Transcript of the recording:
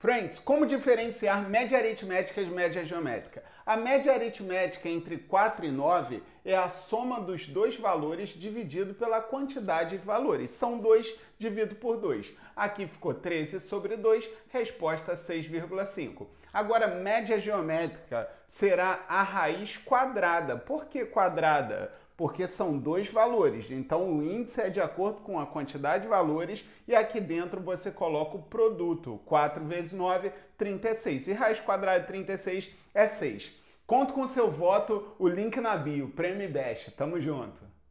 Friends, como diferenciar média aritmética de média geométrica? A média aritmética entre 4 e 9 é a soma dos dois valores dividido pela quantidade de valores. São 2 dividido por 2. Aqui ficou 13 sobre 2, resposta 6,5. Agora, média geométrica será a raiz quadrada. Por que quadrada? porque são dois valores. Então o índice é de acordo com a quantidade de valores e aqui dentro você coloca o produto. 4 vezes 9, 36. E raiz quadrada de 36 é 6. Conto com seu voto, o link na bio. Prêmio Best. Tamo junto.